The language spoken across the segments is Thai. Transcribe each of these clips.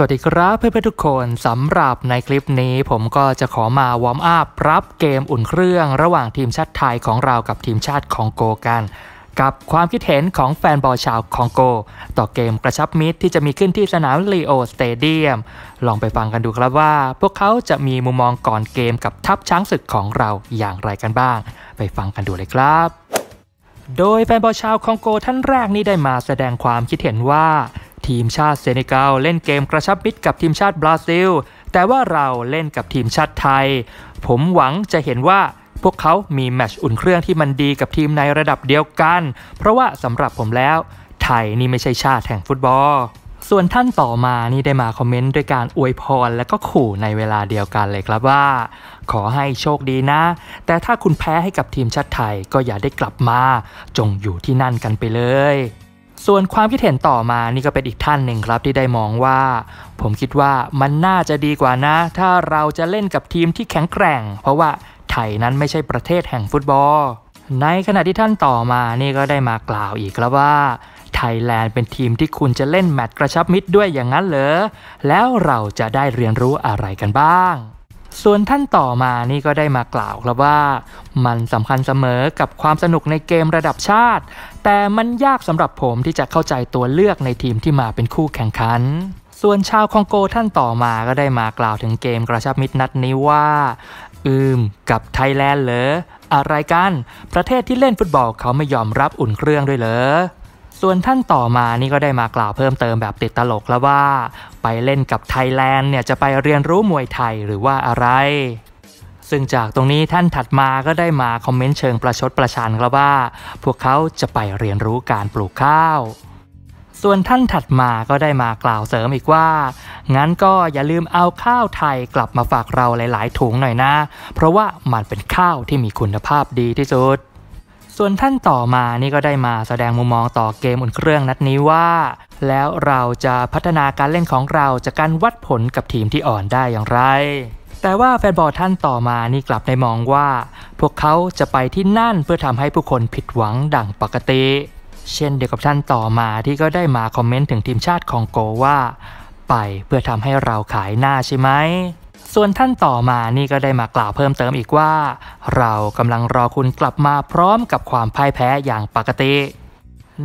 สวัสดีครับเพื่อนๆทุกคนสำหรับในคลิปนี้ผมก็จะขอมาวอร์มอัพรับเกมอุ่นเครื่องระหว่างทีมชาติไทยของเรากับทีมชาติของโก กัน กับความคิดเห็นของแฟนบอลชาวของโกต่อเกมกระชับมิตรที่จะมีขึ้นที่สนามลีโอสเตเดียม ลองไปฟังกันดูครับว่า พวกเขาจะมีมุมมองก่อนเกมกับทัพช้างศึกของเราอย่างไรกันบ้าง ไปฟังกันดูเลยครับ โดยแฟนบอลชาวคองโกท่านแรกนี้ได้มาแสดงความคิดเห็นว่าทีมชาติเซเนกัลเล่นเกมกระชับมิตรกับทีมชาติบราซิลแต่ว่าเราเล่นกับทีมชาติไทย ผมหวังจะเห็นว่าพวกเขามีแมชอุ่นเครื่องที่มันดีกับทีมในระดับเดียวกัน เพราะว่าสำหรับผมแล้วไทยนี่ไม่ใช่ชาติแห่งฟุตบอล ส่วนท่านต่อมานี่ได้มาคอมเมนต์ด้วยการอวยพรและก็ขู่ในเวลาเดียวกันเลยครับว่า ขอให้โชคดีนะ แต่ถ้าคุณแพ้ให้กับทีมชาติไทยก็อย่าได้กลับมา จงอยู่ที่นั่นกันไปเลยส่วนความคิดเห็นต่อมานี่ก็เป็นอีกท่านหนึ่งครับที่ได้มองว่า ผมคิดว่ามันน่าจะดีกว่านะ ถ้าเราจะเล่นกับทีมที่แข็งแกร่ง เพราะว่าไทยนั้นไม่ใช่ประเทศแห่งฟุตบอล ในขณะที่ท่านต่อมานี่ก็ได้มากล่าวอีกครับว่าไทยแลนด์เป็นทีมที่คุณจะเล่นแมตช์กระชับมิตรด้วยอย่างนั้นเหรอ แล้วเราจะได้เรียนรู้อะไรกันบ้างส่วนท่านต่อมานี่ก็ได้มากล่าวครับว่า มันสำคัญเสมอกับความสนุกในเกมระดับชาติ แต่มันยากสำหรับผมที่จะเข้าใจตัวเลือกในทีมที่มาเป็นคู่แข่งขัน ส่วนชาวคองโกท่านต่อมาก็ได้มากล่าวถึงเกมกระชับมิตรนัดนี้ว่า อืมกับไทยแลนด์เหรออะไรกัน ประเทศที่เล่นฟุตบอล เขาไม่ยอมรับอุ่นเครื่องด้วยเหรอส่วนท่านต่อมานี่ก็ได้มากล่าวเพิ่มเติมแบบติดตลกแล้วว่า ไปเล่นกับไทยแลนด์เนี่ยจะไปเรียนรู้มวยไทยหรือว่าอะไร ซึ่งจากตรงนี้ท่านถัดมาก็ได้มาคอมเมนต์เชิงประชดประชันแล้วว่า พวกเขาจะไปเรียนรู้การปลูกข้าว ส่วนท่านถัดมาก็ได้มากล่าวเสริมอีกว่า งั้นก็อย่าลืมเอาข้าวไทยกลับมาฝากเราหลายๆถุงหน่อยนะ เพราะว่ามันเป็นข้าวที่มีคุณภาพดีที่สุดส่วนท่านต่อมานี่ก็ได้มาแสดงมุมมองต่อเกมอุ่นเครื่องนัดนี้ว่า แล้วเราจะพัฒนาการเล่นของเราจากการวัดผลกับทีมที่อ่อนได้อย่างไร แต่ว่าแฟนบอลท่านต่อมานี่กลับได้มองว่า พวกเขาจะไปที่นั่นเพื่อทำให้ผู้คนผิดหวังดังปกติ เช่นเดียวกับท่านต่อมาที่ก็ได้มาคอมเมนต์ถึงทีมชาติของโกว่า ไปเพื่อทำให้เราขายหน้าใช่ไหมส่วนท่านต่อมานี่ก็ได้มากล่าวเพิ่มเติมอีกว่า เรากำลังรอคุณกลับมาพร้อมกับความพ่ายแพ้อย่างปกติ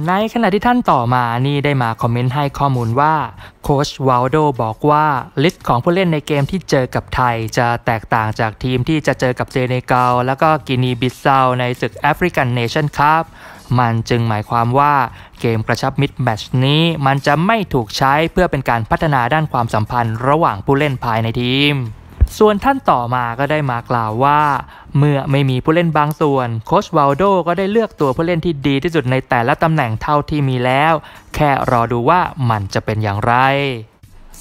ในขณะที่ท่านต่อมา นี่ได้มาคอมเมนต์ให้ข้อมูลว่าโค้ชวาลโดบอกว่า ลิสต์ของผู้เล่นในเกมที่เจอกับไทย จะแตกต่างจากทีมที่จะเจอกับเซเนกัลแล้วก็กินีบิซาวในศึกแอฟริกันเนชั่นครับมันจึงหมายความว่าเกมกระชับมิดแมชนี้มันจะไม่ถูกใช้เพื่อเป็นการพัฒนาด้านความสัมพันธ์ระหว่างผู้เล่นภายในทีม ส่วนท่านต่อมาก็ได้มากล่าวว่า เมื่อไม่มีผู้เล่นบางส่วนโคชวาลโดก็ได้เลือกตัวผู้เล่นที่ดีที่สุดในแต่ละตำแหน่งเท่าที่มีแล้ว แค่รอดูว่ามันจะเป็นอย่างไร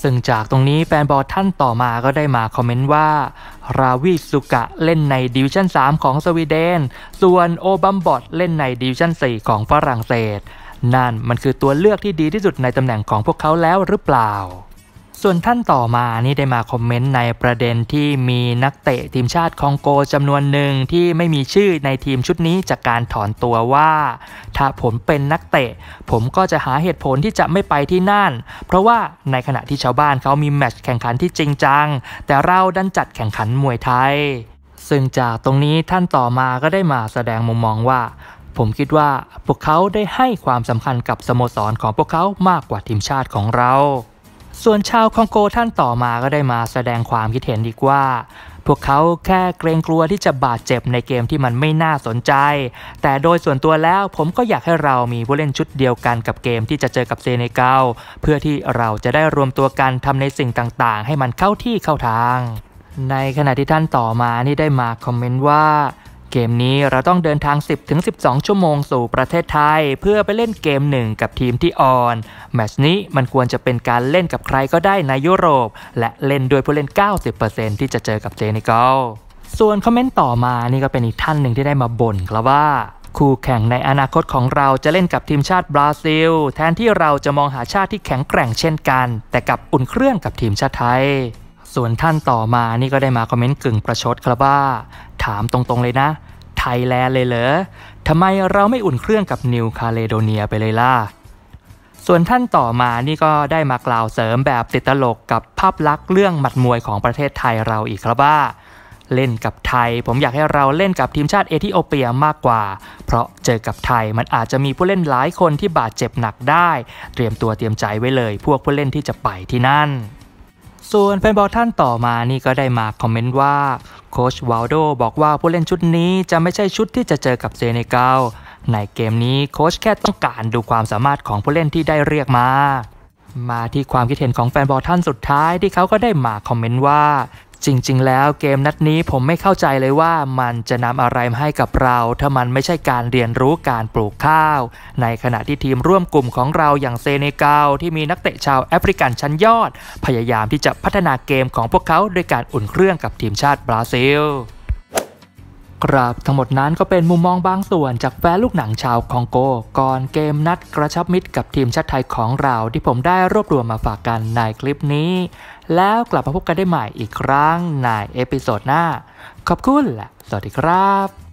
ซึ่งจากตรงนี้แฟนบอลท่านต่อมาก็ได้มาคอมเมนต์ว่า ราวีสุกะเล่นในดิวิชั่น 3 ของสวีเดน ส่วนโอบัมบอดเล่นในดิวิชั่น 4 ของฝรั่งเศส นั่นมันคือตัวเลือกที่ดีที่สุดในตำแหน่งของพวกเขาแล้วหรือเปล่าส่วนท่านต่อมา นี่ได้มาคอมเมนต์ในประเด็นที่มีนักเตะทีมชาติคองโกจำนวนหนึ่งที่ไม่มีชื่อในทีมชุดนี้จากการถอนตัวว่า ถ้าผมเป็นนักเตะ ผมก็จะหาเหตุผลที่จะไม่ไปที่นั่น เพราะว่าในขณะที่ชาวบ้านเขามีแมตช์แข่งขันที่จริงจัง แต่เราดันจัดแข่งขันมวยไทย ซึ่งจากตรงนี้ท่านต่อมาก็ได้มาแสดงมุมมองว่า ผมคิดว่าพวกเขาได้ให้ความสำคัญกับสโมสรของพวกเขามากกว่าทีมชาติของเราส่วนชาวคองโกท่านต่อมาก็ได้มาแสดงความคิดเห็นอีกว่า พวกเขาแค่เกรงกลัวที่จะบาดเจ็บในเกมที่มันไม่น่าสนใจ แต่โดยส่วนตัวแล้วผมก็อยากให้เรามีผู้เล่นชุดเดียวกันกับเกมที่จะเจอกับเซเนกัล เพื่อที่เราจะได้รวมตัวกันทำในสิ่งต่าง ๆ ให้มันเข้าที่เข้าทาง ในขณะที่ท่านต่อมา นี่ได้มาคอมเมนต์ว่าเกมนี้เราต้องเดินทาง 10-12 ชั่วโมงสู่ประเทศไทยเพื่อไปเล่นเกมหนึ่งกับทีมที่ออนแมชนี้มันควรจะเป็นการเล่นกับใครก็ได้ในยุโรปและเล่นโดยผู้เล่น 90%ที่จะเจอกับเจนิกอล ส่วนคอมเมนต์ต่อมา นี่ก็เป็นอีกท่านหนึ่งที่ได้มาบ่นครัวว่าคู่แข่งในอนาคตของเราจะเล่นกับทีมชาติบราซิล แทนที่เราจะมองหาชาติที่แข็งแกร่งเช่นกัน แต่กับอุ่นเครื่องกับทีมชาติไทย ส่วนท่านต่อมา นี่ก็ได้มาคอมเมนต์กึ่งประชดครับว่าถามตรงๆเลยนะ ไทยแลนด์เลยเหรอ ทำไมเราไม่อุ่นเครื่องกับนิวคาเลโดเนียไปเลยล่ะ ส่วนท่านต่อมานี่ก็ได้มากล่าวเสริมแบบติดตลกกับภาพลักษณ์เรื่องหมัดมวยของประเทศไทยเราอีกครับว่าเล่นกับไทยผมอยากให้เราเล่นกับทีมชาติเอธิโอเปียมากกว่า เพราะเจอกับไทยมันอาจจะมีผู้เล่นหลายคนที่บาดเจ็บหนักได้ เตรียมตัวเตรียมใจไว้เลย พวกผู้เล่นที่จะไปที่นั่นส่วนแฟนบอลท่านต่อมานี่ก็ได้มาคอมเมนต์ว่าโค้ชวาลโดบอกว่าผู้เล่นชุดนี้จะไม่ใช่ชุดที่จะเจอกับเซเนกัลในเกมนี้โค้ชแค่ต้องการดูความสามารถของผู้เล่นที่ได้เรียกมามาที่ความคิดเห็นของแฟนบอลท่านสุดท้ายที่เขาก็ได้มาคอมเมนต์ว่าจริงๆ แล้วเกมนัดนี้ผมไม่เข้าใจเลยว่ามันจะนำอะไรมาให้กับเรา ถ้ามันไม่ใช่การเรียนรู้การปลูกข้าว ในขณะที่ทีมร่วมกลุ่มของเราอย่างเซเนกัลที่มีนักเตะชาวแอฟริกันชั้นยอด พยายามที่จะพัฒนาเกมของพวกเขา โดยการอุ่นเครื่องกับทีมชาติบราซิลครับ ทั้งหมดนั้นก็เป็นมุมมองบางส่วนจากแฟนลูกหนังชาวคองโก ก่อนเกมนัดกระชับมิตรกับทีมชาติไทยของเราที่ผมได้รวบรวมมาฝากกันในคลิปนี้ แล้วกลับมาพบกันได้ใหม่อีกครั้งในเอพิโซดหน้า ขอบคุณและสวัสดีครับ